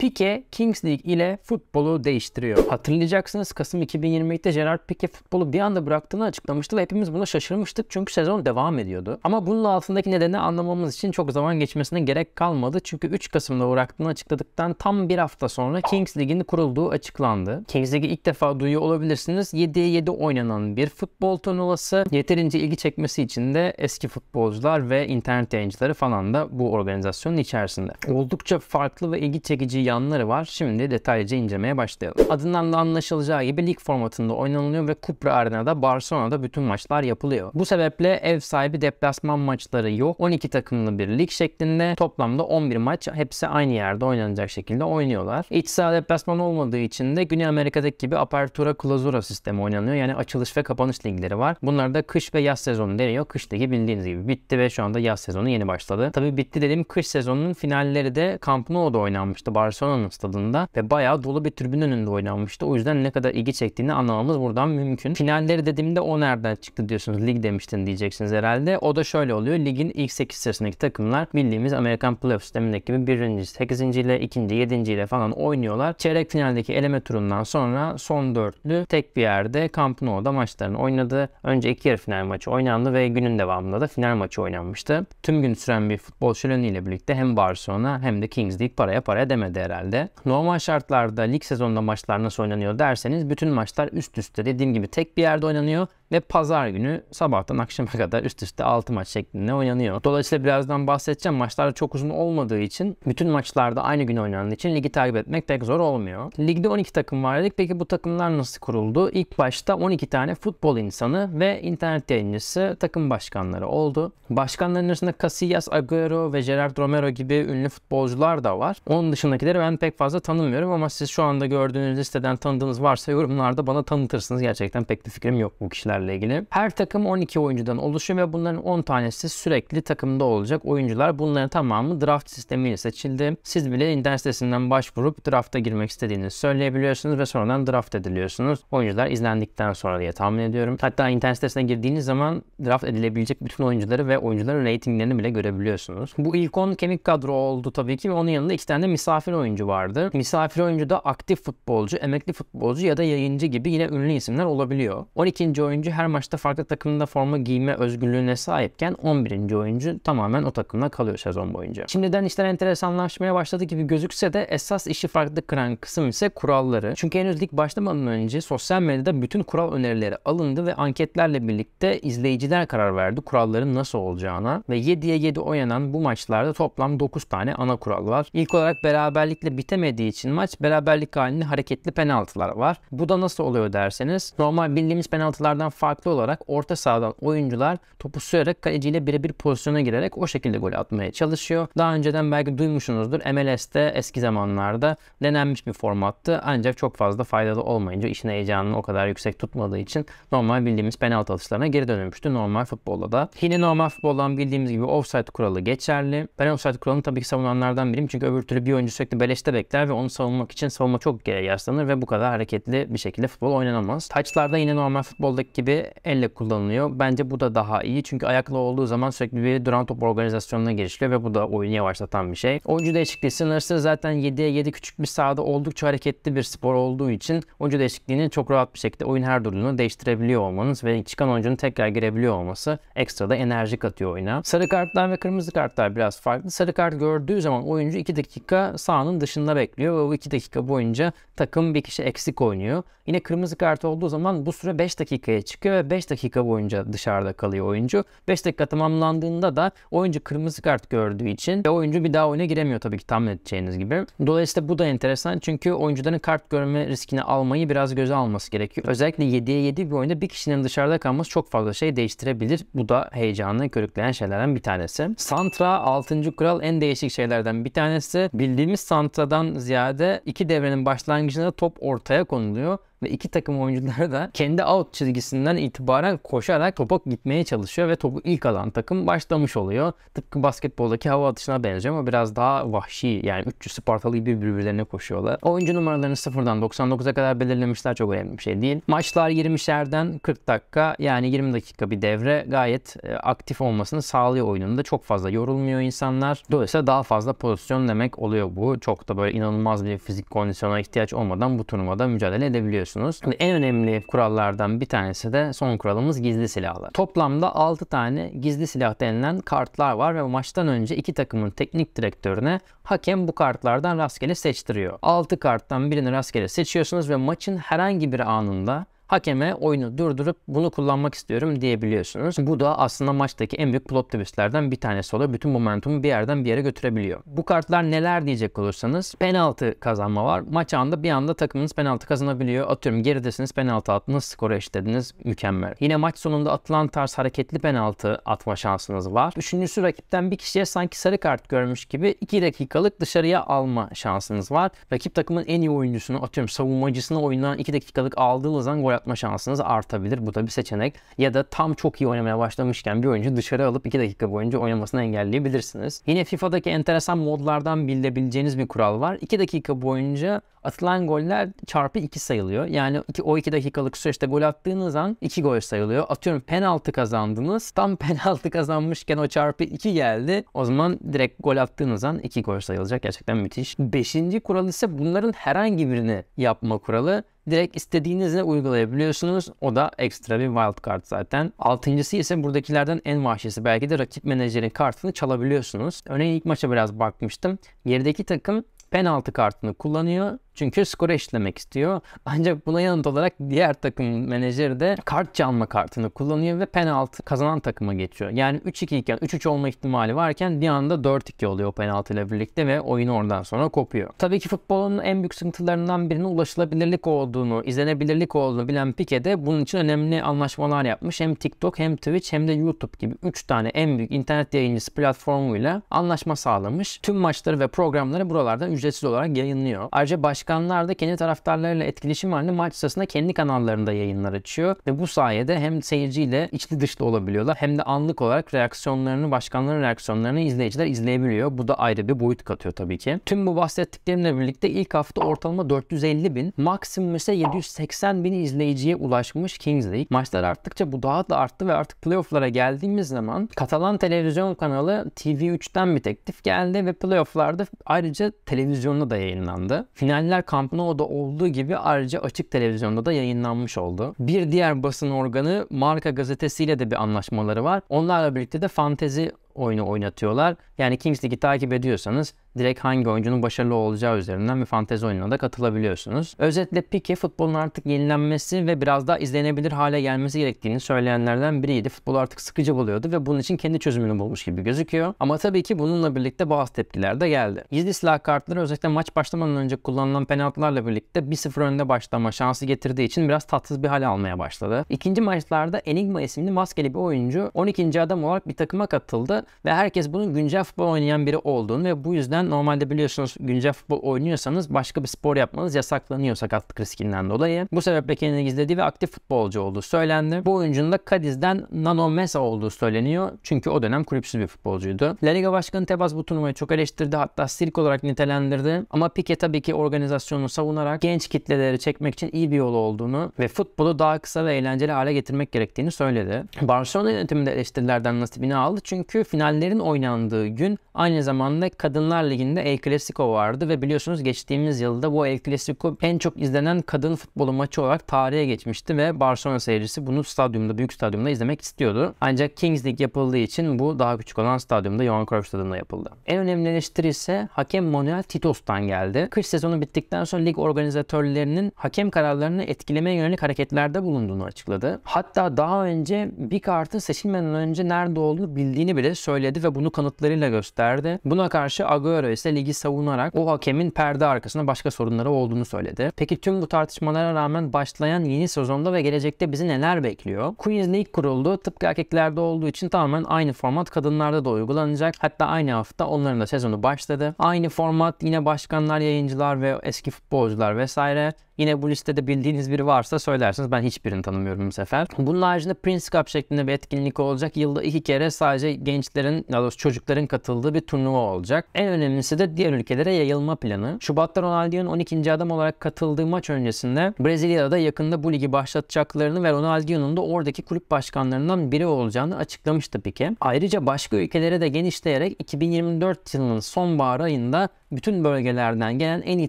Pique Kings League ile futbolu değiştiriyor. Hatırlayacaksınız Kasım 2022'de Gerard Pique futbolu bir anda bıraktığını açıklamıştı ve hepimiz buna şaşırmıştık çünkü sezon devam ediyordu. Ama bunun altındaki nedeni anlamamız için çok zaman geçmesine gerek kalmadı çünkü 3 Kasım'da bıraktığını açıkladıktan tam bir hafta sonra Kings League'in kurulduğu açıklandı. Kings League'i ilk defa duyuyor olabilirsiniz. 7'ye 7 oynanan bir futbol turnuvası yeterince ilgi çekmesi için de eski futbolcular ve internet yayıncıları falan da bu organizasyonun içerisinde. Oldukça farklı ve ilgi çekici yanları var. Şimdi detaylıca incelemeye başlayalım. Adından da anlaşılacağı gibi lig formatında oynanılıyor ve Kupra Arena'da Barcelona'da bütün maçlar yapılıyor. Bu sebeple ev sahibi deplasman maçları yok. 12 takımlı bir lig şeklinde toplamda 11 maç hepsi aynı yerde oynanacak şekilde oynuyorlar. İç saha deplasman olmadığı için de Güney Amerika'daki gibi apertura klazura sistemi oynanıyor. Yani açılış ve kapanış ligleri var. Bunlar da kış ve yaz sezonu deniyor. Kış ligi bildiğiniz gibi bitti ve şu anda yaz sezonu yeni başladı. Tabii bitti dediğim kış sezonunun finalleri de Camp Nou'da oynanmıştı Barcelona Barcelona stadında ve bayağı dolu bir tribün önünde oynanmıştı. O yüzden ne kadar ilgi çektiğini anlamamız buradan mümkün. Finalleri dediğimde o nereden çıktı diyorsunuz. Lig demiştin diyeceksiniz herhalde. O da şöyle oluyor. Ligin ilk 8 sırasındaki takımlar bildiğimiz Amerikan playoff sistemindeki gibi 1. 8. ile 2. 7. ile falan oynuyorlar. Çeyrek finaldeki eleme turundan sonra son dörtlü tek bir yerde Camp Nou'da maçlarını oynadı. Önce iki yarı final maçı oynandı ve günün devamında da final maçı oynanmıştı. Tüm gün süren bir futbol şöleniyle birlikte hem Barcelona hem de Kings League paraya paraya demedi herhalde. Normal şartlarda lig sezonunda maçlar nasıl oynanıyor derseniz bütün maçlar üst üste dediğim gibi tek bir yerde oynanıyor ve pazar günü sabahtan akşama kadar üst üste 6 maç şeklinde oynanıyor. Dolayısıyla birazdan bahsedeceğim. Maçlar çok uzun olmadığı için bütün maçlarda aynı gün oynandığı için ligi takip etmek pek zor olmuyor. Ligde 12 takım var dedik. Peki bu takımlar nasıl kuruldu? İlk başta 12 tane futbol insanı ve internet yayıncısı takım başkanları oldu. Başkanların arasında Casillas, Agüero ve Gerard Romero gibi ünlü futbolcular da var. Onun dışındakileri ben pek fazla tanımıyorum ama siz şu anda gördüğünüz listeden tanıdığınız varsa yorumlarda bana tanıtırsınız. Gerçekten pek bir fikrim yok bu kişiler transferle ilgili. Her takım 12 oyuncudan oluşuyor ve bunların 10 tanesi sürekli takımda olacak oyuncular. Bunların tamamı draft sistemiyle seçildi. Siz bile internet sitesinden başvurup drafta girmek istediğinizi söyleyebiliyorsunuz ve sonradan draft ediliyorsunuz. Oyuncular izlendikten sonra diye tahmin ediyorum. Hatta internet sitesine girdiğiniz zaman draft edilebilecek bütün oyuncuları ve oyuncuların reytinglerini bile görebiliyorsunuz. Bu ilk 10 kemik kadro oldu tabii ki ve onun yanında iki tane de misafir oyuncu vardı. Misafir oyuncu da aktif futbolcu, emekli futbolcu ya da yayıncı gibi yine ünlü isimler olabiliyor. 12. oyuncu oyuncu her maçta farklı takımda forma giyme özgürlüğüne sahipken 11. oyuncu tamamen o takımda kalıyor sezon boyunca. Şimdiden işler enteresanlaşmaya başladı gibi gözükse de esas işi farklı kıran kısım ise kuralları. Çünkü henüz lig başlamadan önce sosyal medyada bütün kural önerileri alındı ve anketlerle birlikte izleyiciler karar verdi kuralların nasıl olacağına ve 7'ye 7 oynanan bu maçlarda toplam 9 tane ana kural var. İlk olarak beraberlikle bitemediği için maç beraberlik halinde hareketli penaltılar var. Bu da nasıl oluyor derseniz normal bildiğimiz penaltılardan farklı olarak orta sahadan oyuncular topu sürerek kaleciyle birebir pozisyona girerek o şekilde gol atmaya çalışıyor. Daha önceden belki duymuşsunuzdur MLS'te eski zamanlarda denenmiş bir formattı ancak çok fazla faydalı olmayınca işin heyecanını o kadar yüksek tutmadığı için normal bildiğimiz penaltı atışlarına geri dönülmüştü normal futbolda da. Yine normal futboldan bildiğimiz gibi offside kuralı geçerli. Ben offside kuralını tabii ki savunanlardan biriyim çünkü öbür türlü bir oyuncu sürekli beleşte bekler ve onu savunmak için savunma çok geriye yaslanır ve bu kadar hareketli bir şekilde futbol oynanamaz. Taçlarda yine normal futboldaki gibi gibi elle kullanılıyor. Bence bu da daha iyi. Çünkü ayakla olduğu zaman sürekli bir duran top organizasyonuna girişiyor ve bu da oyunu yavaşlatan bir şey. Oyuncu değişikliği sınırsız. Zaten 7'ye 7 küçük bir sahada oldukça hareketli bir spor olduğu için oyuncu değişikliğini çok rahat bir şekilde oyun her durumunu değiştirebiliyor olmanız ve çıkan oyuncunun tekrar girebiliyor olması ekstra da enerji katıyor oyuna. Sarı kartlar ve kırmızı kartlar biraz farklı. Sarı kart gördüğü zaman oyuncu 2 dakika sahanın dışında bekliyor ve bu 2 dakika boyunca takım bir kişi eksik oynuyor. Yine kırmızı kart olduğu zaman bu süre 5 dakikaya çıkıyor ve 5 dakika boyunca dışarıda kalıyor oyuncu. 5 dakika tamamlandığında da oyuncu kırmızı kart gördüğü için ve oyuncu bir daha oyuna giremiyor tabii ki tahmin edeceğiniz gibi. Dolayısıyla bu da enteresan çünkü oyuncuların kart görme riskini almayı biraz göze alması gerekiyor. Özellikle 7'ye 7 bir oyunda bir kişinin dışarıda kalması çok fazla şey değiştirebilir. Bu da heyecanını körükleyen şeylerden bir tanesi. Santra 6. Kural en değişik şeylerden bir tanesi. Bildiğimiz Santra'dan ziyade iki devrenin başlangıcında top ortaya konuluyor ve iki takım oyuncuları da kendi out çizgisinden itibaren koşarak topa gitmeye çalışıyor ve topu ilk alan takım başlamış oluyor. Tıpkı basketboldaki hava atışına benziyor ama biraz daha vahşi yani 300 Spartalı gibi birbirlerine koşuyorlar. Oyuncu numaralarını sıfırdan 99'a kadar belirlemişler çok önemli bir şey değil. Maçlar 20'şerden 40 dakika yani 20 dakika bir devre gayet e, aktif olmasını sağlıyor oyununda. Çok fazla yorulmuyor insanlar. Dolayısıyla daha fazla pozisyon demek oluyor bu. Çok da böyle inanılmaz bir fizik kondisyona ihtiyaç olmadan bu turnuvada mücadele edebiliyorsun alabiliyorsunuz. Şimdi hani en önemli kurallardan bir tanesi de son kuralımız gizli silahlar. Toplamda 6 tane gizli silah denilen kartlar var ve maçtan önce iki takımın teknik direktörüne hakem bu kartlardan rastgele seçtiriyor. 6 karttan birini rastgele seçiyorsunuz ve maçın herhangi bir anında hakeme oyunu durdurup bunu kullanmak istiyorum diyebiliyorsunuz. Bu da aslında maçtaki en büyük plot twistlerden bir tanesi oluyor. Bütün momentumu bir yerden bir yere götürebiliyor. Bu kartlar neler diyecek olursanız penaltı kazanma var. Maç anında bir anda takımınız penaltı kazanabiliyor. Atıyorum geridesiniz penaltı attınız skoru eşitlediniz mükemmel. Yine maç sonunda atılan tarz hareketli penaltı atma şansınız var. Üçüncüsü rakipten bir kişiye sanki sarı kart görmüş gibi 2 dakikalık dışarıya alma şansınız var. Rakip takımın en iyi oyuncusunu atıyorum savunmacısını oyundan 2 dakikalık aldığınız zaman gol çıkartma şansınız artabilir. Bu da bir seçenek. Ya da tam çok iyi oynamaya başlamışken bir oyuncu dışarı alıp 2 dakika boyunca oynamasını engelleyebilirsiniz. Yine FIFA'daki enteresan modlardan bilinebileceğiniz bir kural var. 2 dakika boyunca atılan goller çarpı 2 sayılıyor. Yani iki, o 2 dakikalık süreçte gol attığınız an 2 gol sayılıyor. Atıyorum penaltı kazandınız. Tam penaltı kazanmışken o çarpı 2 geldi. O zaman direkt gol attığınız an 2 gol sayılacak. Gerçekten müthiş. Beşinci kural ise bunların herhangi birini yapma kuralı direkt istediğinizle uygulayabiliyorsunuz. O da ekstra bir wildcard zaten. Altıncısı ise buradakilerden en vahşisi. Belki de rakip menajerin kartını çalabiliyorsunuz. Örneğin ilk maça biraz bakmıştım. Gerideki takım penaltı kartını kullanıyor çünkü skoru işlemek istiyor. Ancak buna yanıt olarak diğer takım menajeri de kart çalma kartını kullanıyor ve penaltı kazanan takıma geçiyor. Yani 3-2 iken 3-3 olma ihtimali varken bir anda 4-2 oluyor o ile birlikte ve oyun oradan sonra kopuyor. Tabii ki futbolun en büyük sıkıntılarından birine ulaşılabilirlik olduğunu, izlenebilirlik olduğunu bilen Pique de bunun için önemli anlaşmalar yapmış. Hem TikTok hem Twitch hem de YouTube gibi 3 tane en büyük internet yayıncısı platformuyla anlaşma sağlamış. Tüm maçları ve programları buralardan ücretsiz olarak yayınlıyor. Ayrıca başka başkanlar da kendi taraftarlarıyla etkileşim halinde maç sırasında kendi kanallarında yayınlar açıyor. Ve bu sayede hem seyirciyle içli dışlı olabiliyorlar hem de anlık olarak reaksiyonlarını, başkanların reaksiyonlarını izleyiciler izleyebiliyor. Bu da ayrı bir boyut katıyor tabii ki. Tüm bu bahsettiklerimle birlikte ilk hafta ortalama 450 bin, maksimum ise 780 bin izleyiciye ulaşmış Kings League. Maçlar arttıkça bu daha da arttı ve artık playofflara geldiğimiz zaman Katalan televizyon kanalı TV3'ten bir teklif geldi ve playofflarda ayrıca televizyonda da yayınlandı. Final Gönüllüler Camp da olduğu gibi ayrıca açık televizyonda da yayınlanmış oldu. Bir diğer basın organı Marka gazetesiyle de bir anlaşmaları var. Onlarla birlikte de fantezi oyunu oynatıyorlar. Yani Kings League'i takip ediyorsanız direkt hangi oyuncunun başarılı olacağı üzerinden bir fantezi oyununa da katılabiliyorsunuz. Özetle Pique futbolun artık yenilenmesi ve biraz daha izlenebilir hale gelmesi gerektiğini söyleyenlerden biriydi. Futbol artık sıkıcı buluyordu ve bunun için kendi çözümünü bulmuş gibi gözüküyor. Ama tabii ki bununla birlikte bazı tepkiler de geldi. Gizli silah kartları özellikle maç başlamadan önce kullanılan penaltılarla birlikte 1-0 önde başlama şansı getirdiği için biraz tatsız bir hale almaya başladı. İkinci maçlarda Enigma isimli maskeli bir oyuncu 12. adam olarak bir takıma katıldı ve herkes bunun güncel futbol oynayan biri olduğunu ve bu yüzden yüzden normalde biliyorsunuz güncel futbol oynuyorsanız başka bir spor yapmanız yasaklanıyor sakatlık riskinden dolayı. Bu sebeple kendini gizlediği ve aktif futbolcu olduğu söylendi. Bu oyuncunun da Cadiz'den Nano Mesa olduğu söyleniyor. Çünkü o dönem kulüpsüz bir futbolcuydu. La Liga Başkanı Tebas bu turnuvayı çok eleştirdi. Hatta sirk olarak nitelendirdi. Ama Pique tabii ki organizasyonunu savunarak genç kitleleri çekmek için iyi bir yol olduğunu ve futbolu daha kısa ve eğlenceli hale getirmek gerektiğini söyledi. Barcelona yönetiminde eleştirilerden nasibini aldı. Çünkü finallerin oynandığı gün aynı zamanda kadınlarla Ligi'nde El Clasico vardı ve biliyorsunuz geçtiğimiz yılda bu El Clasico en çok izlenen kadın futbolu maçı olarak tarihe geçmişti ve Barcelona seyircisi bunu stadyumda, büyük stadyumda izlemek istiyordu. Ancak Kings League yapıldığı için bu daha küçük olan stadyumda, Johan Cruyff Stadyumunda yapıldı. En önemli eleştiri ise hakem Manuel Titos'tan geldi. Kış sezonu bittikten sonra lig organizatörlerinin hakem kararlarını etkilemeye yönelik hareketlerde bulunduğunu açıkladı. Hatta daha önce bir kartın seçilmeden önce nerede olduğunu bildiğini bile söyledi ve bunu kanıtlarıyla gösterdi. Buna karşı Agüero Alvaro ise ligi savunarak o hakemin perde arkasında başka sorunları olduğunu söyledi. Peki tüm bu tartışmalara rağmen başlayan yeni sezonda ve gelecekte bizi neler bekliyor? Queens League kuruldu. Tıpkı erkeklerde olduğu için tamamen aynı format kadınlarda da uygulanacak. Hatta aynı hafta onların da sezonu başladı. Aynı format yine başkanlar, yayıncılar ve eski futbolcular vesaire. Yine bu listede bildiğiniz biri varsa söylersiniz. Ben hiçbirini tanımıyorum bu sefer. Bunun haricinde Prince Cup şeklinde bir etkinlik olacak. Yılda iki kere sadece gençlerin, daha doğrusu çocukların katıldığı bir turnuva olacak. En önemli önemlisi de diğer ülkelere yayılma planı. Şubat'ta Ronaldinho'nun 12. adam olarak katıldığı maç öncesinde Brezilya'da yakında bu ligi başlatacaklarını ve Ronaldinho'nun da oradaki kulüp başkanlarından biri olacağını açıklamıştı Pique. Ayrıca başka ülkelere de genişleyerek 2024 yılının sonbahar ayında bütün bölgelerden gelen en iyi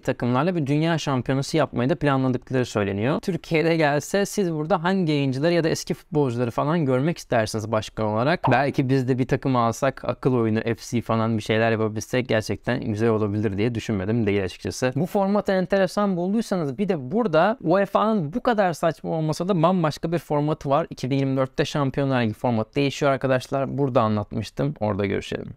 takımlarla bir dünya şampiyonası yapmayı da planladıkları söyleniyor. Türkiye'de gelse siz burada hangi yayıncıları ya da eski futbolcuları falan görmek istersiniz başkan olarak? Belki biz de bir takım alsak akıl oyunu FC falan bir şeyler yapabilsek gerçekten güzel olabilir diye düşünmedim değil açıkçası. Bu formatı enteresan bulduysanız bir de burada UEFA'nın bu kadar saçma olmasa da bambaşka bir formatı var. 2024'te Şampiyonlar Ligi format değişiyor arkadaşlar. Burada anlatmıştım. Orada görüşelim.